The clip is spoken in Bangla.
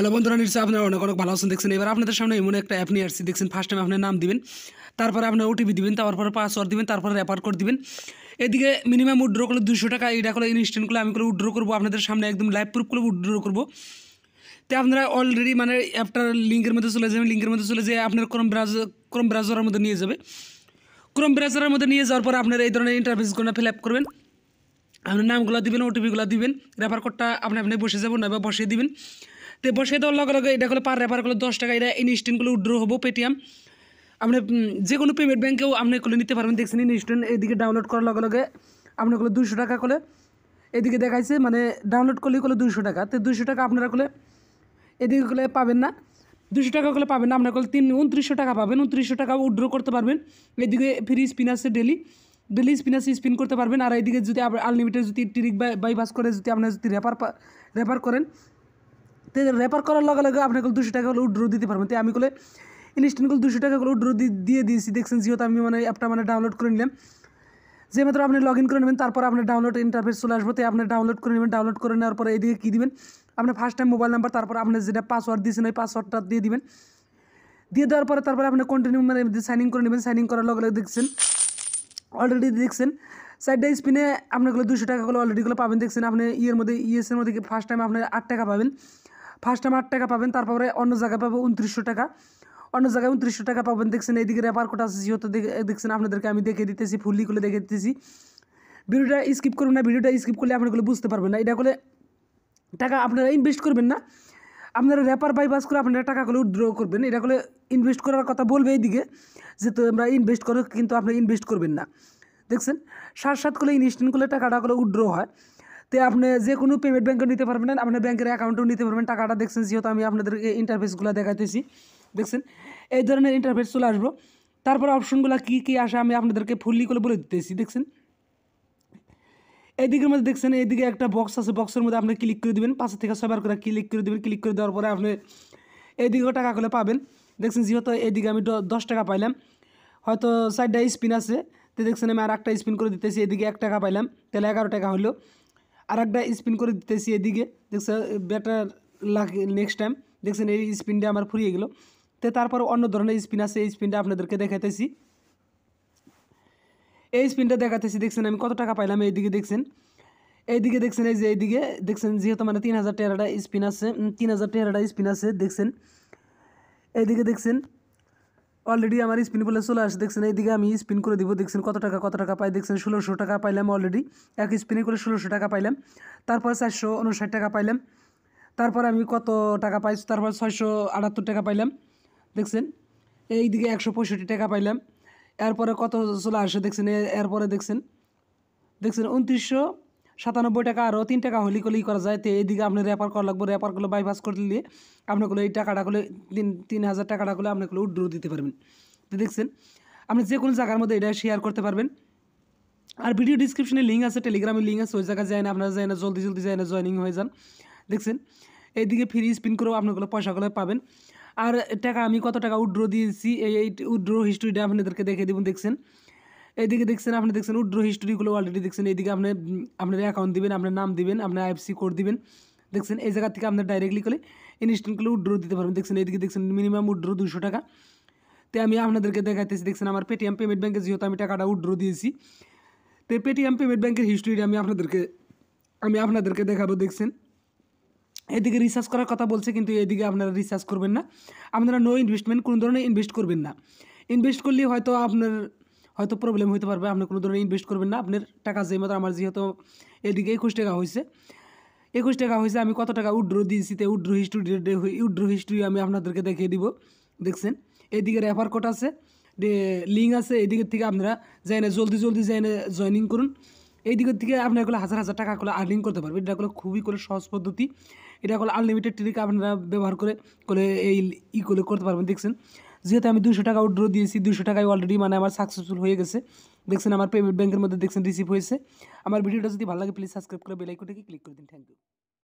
হ্যালো বন্ধুরা নিশ্চয়ই আপনারা অনেক অনেক ভালো আছেন দেখছেন এবার আপনাদের সামনে এমন একটা অ্যাপ নিয়ে আসছি দেখছেন ফার্স্ট টাইম আপনার নাম দিবেন তারপরে আপনার ওটিপি দিবেন তারপরে পাসওয়ার্ড দিবেন তারপরে রেফার কোড দিবেন এদিকে মিনিমাম উড্রো করলে দুশো টাকা এটা করলে ইনস্ট্যান্ট করলে আমি করে উইড্রো করবো আপনাদের সামনে একদম লাইভ প্রুফ করে উইড্রো করবো তো আপনারা অলরেডি মানে অ্যাপটার লিঙ্কের মধ্যে চলে যাবেন লিঙ্কের মধ্যে চলে যেয়ে আপনার ক্রম ব্রাউজার ক্রম ব্রাউজারের মধ্যে নিয়ে যাবে ক্রম ব্রাউজারের মধ্যে নিয়ে যাওয়ার পর আপনারা এই ধরনের ইন্টারভিউসগুলো ফিল আপ করবেন আপনার নামগুলো দিবেন ওটিপিগুলো দিবেন রেফার কোডটা আপনি আপনি বসে যাবেন না বা বসিয়ে দিবেন তো বসে দেওয়ার লগে লগে এটা হলো পার রেফার করলে দশ টাকা এটা ইনস্ট্যান্ট করলে উড্রো হবো পেটিএম আপনি যে কোনো পেমেন্ট ব্যাঙ্কেও আপনি এগুলো নিতে পারবেন দেখছেন ইনস্ট্যান্ট এদিকে ডাউনলোড করার লগে লগে আপনি এগুলো দুশো টাকা করে এদিকে দেখাইছে মানে ডাউনলোড করলে করলে দুশো টাকা তো দুশো টাকা আপনারা করলে এদিকে করলে পাবেন না দুশো টাকা করলে পাবেন না আপনার করলে তিন উনত্রিশশো টাকা পাবেন উনত্রিশশো টাকা উইড্রো করতে পারবেন এদিকে ফ্রি স্পিন আছে ডেলি ডেলি স্পিনার স্পিন করতে পারবেন আর এইদিকে যদি আনলিমিটেড যদি ট্রিক বাইপাস করে যদি আপনার যদি রেপার রেপার করেন রেফার করার লগে লগে আপনি কল দুশো টাকা হলে উড্রো দিতে পারবেন তো আমি কলে ইনস্ট্যান্ট কল দুশো টাকা করে উড্রো দিয়ে দিয়েছি দেখছেন যেহেতু আমি মানে অ্যাপটা মানে ডাউনলোড করে নিলাম যে মাত্র আপনি লগ ইন করে নেবেন তারপর আপনার ডাউনলোড ইন্টারফেস চলে আসবো তো আপনি ডাউনলোড করে নেবেন ডাউনলোড করে নেওয়ার পরে এদিকে কী দিবেন আপনার ফার্স্ট টাইম মোবাইল নাম্বার তারপর আপনার যেটা পাসওয়ার্ড দিয়েছেন ওই পাসওয়ার্ডটা দিয়ে দিবেন দিয়ে দেওয়ার পরে তারপরে আপনি কন্টিনিউ মানে সাইন ইন করে নেবেন সাইন ইন করার লগে লগে দেখছেন অলরেডি দেখছেন সাইডটা স্পিনে আপনাগুলো দুশো টাকাগুলো অলরেডিগুলো পাবেন দেখছেন আপনি ইয়ের মধ্যে ইয়েসের মধ্যে ফার্স্ট টাইম আপনি আট টাকা পাবেন ফার্স্ট টাইম আট টাকা পাবেন তারপরে অন্য জায়গায় পাবো উনত্রিশশো টাকা অন্য জায়গায় উনত্রিশশো টাকা পাবেন দেখছেন এইদিকে রেপার কোটা আছে যেহেতু দেখছেন আপনাদেরকে আমি দেখে দিতেছি ফুললি করে দেখে দিতেছি ভিডিওটা স্কিপ করবেন না ভিডিওটা স্কিপ করলে আপনাগুলো বুঝতে পারবেন না এটা করলে টাকা আপনারা ইনভেস্ট করবেন না আপনারা র্যাপার বাইপাস করে আপনারা টাকাগুলো উইড্র করবেন এটা করলে ইনভেস্ট করার কথা বলবে এইদিকে যে তো আমরা ইনভেস্ট করো কিন্তু আপনারা ইনভেস্ট করবেন না দেখছেন সাত সাত করলে ইনভেস্টমেন্ট করলে টাকাটা করলে উইড্র হয় তো আপনি যে কোনো পেমেন্ট ব্যাঙ্কে নিতে পারবেন আপনার ব্যাংকের অ্যাকাউন্টেও নিতে পারবেন টাকাটা দেখছেন যেহেতু আমি আপনাদের ইন্টারফেসগুলো দেখাইতেছি দেখছেন এই ধরনের ইন্টারফেস চলে আসবো তারপর অপশনগুলো কী কী আসে আমি আপনাদেরকে ফুললি করে বলে দিতেছি দেখছেন এদিকের মধ্যে দেখছেন দিকে একটা বক্স আছে বক্সের মধ্যে আপনি ক্লিক করে দেবেন পাশে থেকে সবার করে ক্লিক করে দেবেন ক্লিক করে দেওয়ার পরে আপনি টাকা টাকাগুলো পাবেন দেখছেন যেহেতু এদিকে আমি দশ টাকা পাইলাম হয়তো সাইডটা স্পিন আছে তো দেখছেন আমি আর একটা স্পিন করে দিতেছি এদিকে এক টাকা পাইলাম তাহলে এগারো টাকা হলো আর একটা স্পিন করে দিতেছি এদিকে দেখছে ব্যাটার লাগ নেক্সট টাইম দেখছেন এই স্পিনটা আমার ফুরিয়ে গেল তো তারপর অন্য ধরনের স্পিন আছে এই স্পিনটা আপনাদেরকে দেখাতেছি এই স্পিনটা দেখাতেছি দেখছেন আমি কত টাকা পাইলাম এইদিকে দেখছেন এইদিকে দেখছেন এই যে এইদিকে দেখছেন যেহেতু মানে তিন হাজার টেরাটা স্পিন আছে তিন হাজার টেরাটা স্পিন আছে দেখছেন এইদিকে দেখছেন অলরেডি আমার স্পিন বলে চলে আসে দেখছেন এইদিকে আমি স্পিন করে দিব দেখছেন কত টাকা কত টাকা পাই দেখছেন ষোলোশো টাকা পাইলাম অলরেডি এক স্পিনে করে ষোলোশো টাকা পাইলাম তারপর চারশো উনষাট টাকা পাইলাম তারপর আমি কত টাকা পাই তারপর ছয়শো আটাত্তর টাকা পাইলাম দেখছেন এইদিকে একশো পঁয়ষট্টি টাকা পাইলাম এরপরে কত চলে আসে দেখছেন এরপরে দেখছেন দেখছেন উনত্রিশশো সাতানব্বই টাকা আরও তিন টাকা হলি কলি করা যায় তো এইদিকে আপনি রেপার করা লাগবে রেপার করলে বাইপাস করে দিলে আপনাগুলো এই টাকাটা করলে তিন তিন হাজার টাকাটা করলে আপনাগুলো উড্রো দিতে পারবেন তো দেখছেন আপনি যে কোনো জায়গার মধ্যে এটা শেয়ার করতে পারবেন আর ভিডিও ডিসক্রিপশনে লিঙ্ক আছে টেলিগ্রামের লিঙ্ক আছে ওই জায়গায় যায় না আপনারা যায় না জলদি জলদি যায় না জয়নিং হয়ে যান দেখছেন এইদিকে ফ্রি স্পিন করেও আপনাগুলো পয়সাগুলো পাবেন আর টাকা আমি কত টাকা উড্রো দিয়েছি এই উড্রো হিস্ট্রিটা আপনাদেরকে দেখে দেবেন দেখছেন এইদিকে দেখছেন আপনি দেখছেন উড্রো হিস্টোরিগুলো অলরেডি দেখছেন এদিকে আপনি আপনার অ্যাকাউন্ট দিবেন আপনার নাম দিবেন আপনার আইএফসি কোড দিবেন দেখছেন এই জায়গা থেকে আপনার ডাইরেক্টলি করে ইনস্ট্যান্ট করে উড্রো দিতে পারবেন দেখছেন এদিকে দেখছেন মিনিমাম উড্রো দুশো টাকা তো আমি আপনাদেরকে দেখাইতেছি দেখছেন আমার পেটিএম পেমেন্ট ব্যাঙ্কে যেহেতু আমি টাকাটা উড্রো দিয়েছি তো পেটিএম পেমেন্ট ব্যাঙ্কের হিস্ট্রিটা আমি আপনাদেরকে আমি আপনাদেরকে দেখাবো দেখছেন এদিকে রিসার্চ করার কথা বলছে কিন্তু এদিকে আপনারা রিসার্চ করবেন না আপনারা নো ইনভেস্টমেন্ট কোনো ধরনের ইনভেস্ট করবেন না ইনভেস্ট করলে হয়তো আপনার হয়তো প্রবলেম হতে পারবে আপনি কোনো ধরনের ইনভেস্ট করবেন না আপনার টাকা যে মাত্র আমার যেহেতু এদিকে একুশ টাকা হয়েছে একুশ টাকা হয়েছে আমি কত টাকা উড্রো দিয়েছি তো উড্রো হিস্ট্রি উড্রো হিস্ট্রি আমি আপনাদেরকে দেখিয়ে দিব দেখছেন এদিকে রেফার কোড আছে লিঙ্ক আছে এদিকের থেকে আপনারা যাই না জলদি জলদি যাই না জয়নিং করুন এই দিকের থেকে আপনার এগুলো হাজার হাজার টাকা করে আর্নিং করতে পারবেন এটা হলো খুবই করে সহজ পদ্ধতি এটা হলো আনলিমিটেড ট্রিক আপনারা ব্যবহার করে করে এই ই করতে পারবেন দেখছেন যেহেতু আমি দুশো টাকা উইড্র দিয়েছি দুশো টাকায় অলরেডি মানে আমার সাকসেসফুল হয়ে গেছে দেখছেন আমার পেমেন্ট ব্যাঙ্কের মধ্যে দেখছেন রিসিভ হয়েছে আমার ভিডিওটা যদি ভালো লাগে প্লিজ সাবস্ক্রাইব করে বেলাইকোটাকে ক্লিক করে দিন থ্যাংক ইউ